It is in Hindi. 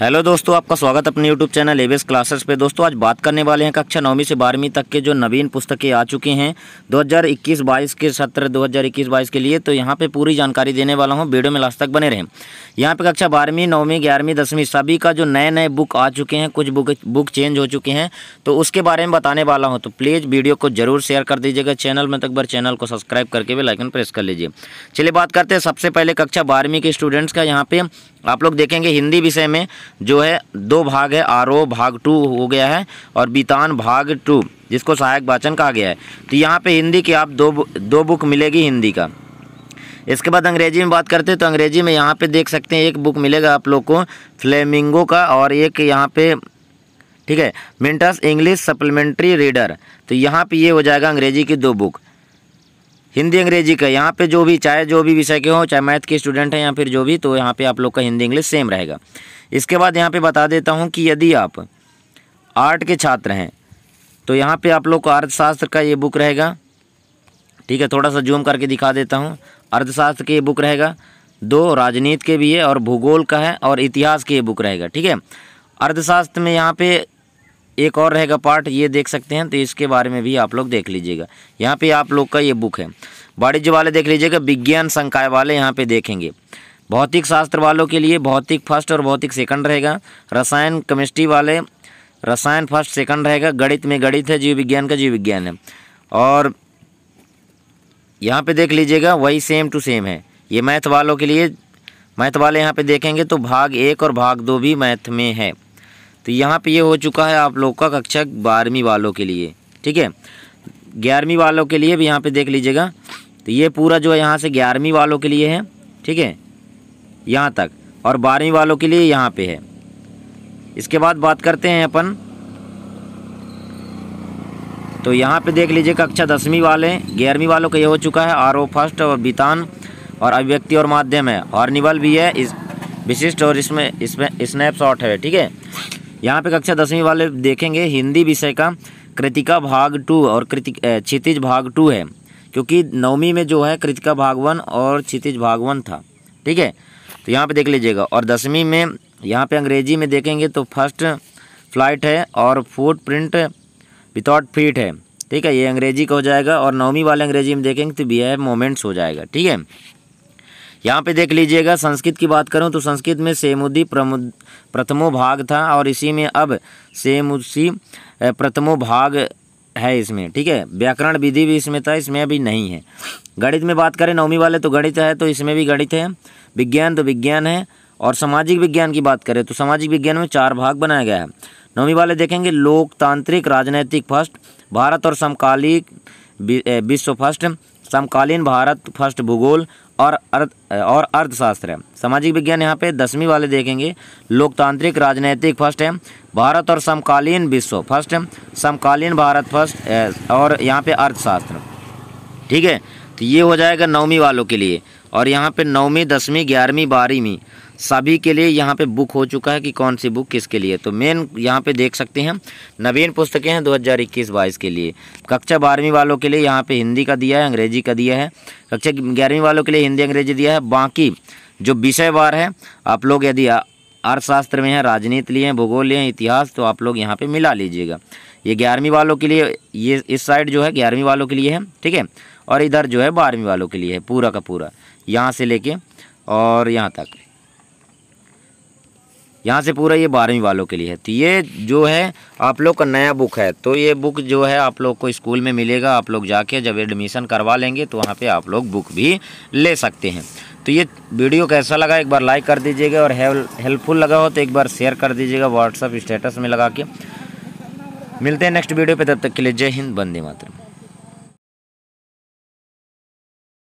हेलो दोस्तों आपका स्वागत अपने यूट्यूब चैनल एवेस क्लासेस पे दोस्तों आज बात करने वाले हैं कक्षा नौवीं से बारहवीं तक के जो नवीन पुस्तकें आ चुकी हैं 2021-22 के सत्र 2021-22 के लिए तो यहाँ पे पूरी जानकारी देने वाला हूँ वीडियो में लास्ट तक बने रहें यहाँ पे कक्षा बारहवीं नौवीं ग्यारहवीं दसवीं सभी का जो नए नए बुक आ चुके हैं कुछ बुक बुक चेंज हो चुके हैं तो उसके बारे में बताने वाला हूँ तो प्लीज़ वीडियो को जरूर शेयर कर दीजिएगा चैनल में तक बार चैनल को सब्सक्राइब करके भी लाइकन प्रेस कर लीजिए चलिए बात करते हैं सबसे पहले कक्षा बारहवीं के स्टूडेंट्स का यहाँ पर आप लोग देखेंगे हिंदी विषय में जो है दो भाग है आरोह भाग टू हो गया है और बीतान भाग टू जिसको सहायक वाचन कहा गया है तो यहाँ पे हिंदी की आप दो दो बुक मिलेगी हिंदी का इसके बाद अंग्रेजी में बात करते हैं तो अंग्रेजी में यहाँ पे देख सकते हैं एक बुक मिलेगा आप लोग को फ्लेमिंगो का और एक यहाँ पे ठीक है मिंटस इंग्लिश सप्लीमेंट्री रीडर तो यहाँ पे ये हो जाएगा अंग्रेजी की दो बुक हिंदी अंग्रेजी का यहाँ पे जो भी चाहे जो भी विषय के हों चाहे मैथ के स्टूडेंट हैं या फिर जो भी तो यहाँ पे आप लोग का हिंदी इंग्लिश सेम रहेगा इसके बाद यहाँ पे बता देता हूँ कि यदि आप आर्ट के छात्र हैं तो यहाँ पे आप लोग को अर्थशास्त्र का ये बुक रहेगा ठीक है थोड़ा सा जूम करके दिखा देता हूँ अर्थशास्त्र के ये बुक रहेगा दो राजनीति के भी है और भूगोल का है और इतिहास के ये बुक रहेगा ठीक है अर्थशास्त्र में यहाँ पर एक और रहेगा पार्ट ये देख सकते हैं तो इसके बारे में भी आप लोग देख लीजिएगा यहाँ पे आप लोग का ये बुक है वाणिज्य वाले देख लीजिएगा विज्ञान संकाय वाले यहाँ पे देखेंगे भौतिक शास्त्र वालों के लिए भौतिक फर्स्ट और भौतिक सेकंड रहेगा रसायन केमिस्ट्री वाले रसायन फर्स्ट सेकंड रहेगा गणित में गणित है जीव विज्ञान का जीव विज्ञान है और यहाँ पे देख लीजिएगा वही सेम टू सेम है ये मैथ वालों के लिए मैथ वाले यहाँ पे देखेंगे तो भाग एक और भाग दो भी मैथ में है तो यहाँ पे ये हो चुका है आप लोग का कक्षा बारहवीं वालों के लिए ठीक है ग्यारहवीं वालों के लिए भी यहाँ पे देख लीजिएगा तो ये पूरा जो है यहाँ से ग्यारहवीं वालों के लिए है ठीक है यहाँ तक और बारहवीं वालों के लिए यहाँ पे है इसके बाद बात करते हैं अपन तो यहाँ पे देख लीजिए कक्षा दसवीं वाले ग्यारहवीं वालों का ये हो चुका है आर फर्स्ट और बितान और अभिव्यक्ति और माध्यम है हॉर्निवल भी है इस विशिष्ट और इसमें इसमें स्नैपशॉट है ठीक है यहाँ पे कक्षा दसवीं वाले देखेंगे हिंदी विषय का कृतिका भाग टू और कृतिक क्षितिज भाग टू है क्योंकि नवमी में जो है कृतिका भाग वन और क्षितिज भाग वन था ठीक है तो यहाँ पे देख लीजिएगा और दसवीं में यहाँ पे अंग्रेजी में देखेंगे तो फर्स्ट फ्लाइट है और फुट प्रिंट विथआउट फीट है ठीक है ये अंग्रेजी का हो जाएगा और नौवीं वाले अंग्रेजी में देखेंगे तो बी मोमेंट्स हो जाएगा ठीक है यहाँ पे देख लीजिएगा संस्कृत की बात करूँ तो संस्कृत में सेमुदी प्रथमो भाग था और इसी में अब सेमुसी प्रथमो भाग है इसमें ठीक है व्याकरण विधि भी इसमें था इसमें अभी नहीं है गणित में बात करें नौवीं वाले तो गणित है तो इसमें भी गणित है विज्ञान तो विज्ञान है और सामाजिक विज्ञान की बात करें तो सामाजिक विज्ञान में चार भाग बनाया गया है नौवीं वाले देखेंगे लोकतांत्रिक राजनैतिक फर्स्ट भारत और समकालिक विश्व फर्स्ट समकालीन भारत फर्स्ट भूगोल और अर्थ और अर्थशास्त्र है सामाजिक विज्ञान यहाँ पे दसवीं वाले देखेंगे लोकतांत्रिक राजनैतिक फर्स्ट है भारत और समकालीन विश्व फर्स्ट है समकालीन भारत फर्स्ट और यहाँ पे अर्थशास्त्र ठीक है तो ये हो जाएगा नौवीं वालों के लिए और यहाँ पे नौवीं दसवीं ग्यारहवीं बारहवीं सभी के लिए यहाँ पे बुक हो चुका है कि कौन सी बुक किसके लिए तो मेन यहाँ पे देख सकते हैं नवीन पुस्तकें हैं 2021 बाईस के लिए कक्षा बारहवीं वालों के लिए यहाँ पे हिंदी का दिया है अंग्रेजी का दिया है कक्षा ग्यारहवीं वालों के लिए हिंदी अंग्रेजी दिया है बाकी जो विषयवार है आप लोग यदि अर्थशास्त्र में है राजनीति लिए भूगोल लिए इतिहास तो आप लोग यहाँ पे मिला लीजिएगा ये ग्यारहवीं वालों के लिए ये इस साइड जो है ग्यारहवीं वालों के लिए है ठीक है और इधर जो है बारहवीं वालों के लिए है पूरा का पूरा यहाँ से लेके और यहाँ तक यहाँ से पूरा ये बारहवीं वालों के लिए है तो ये जो है आप लोग का नया बुक है तो ये बुक जो है आप लोग को स्कूल में मिलेगा आप लोग जाके जब एडमिशन करवा लेंगे तो वहाँ पे आप लोग बुक भी ले सकते हैं तो ये वीडियो कैसा लगा एक बार लाइक कर दीजिएगा और हेल्पफुल लगा हो तो एक बार शेयर कर दीजिएगा व्हाट्सअप स्टेटस में लगा के मिलते हैं नेक्स्ट वीडियो पे तब तक के लिए जय हिंद बंदे मातरम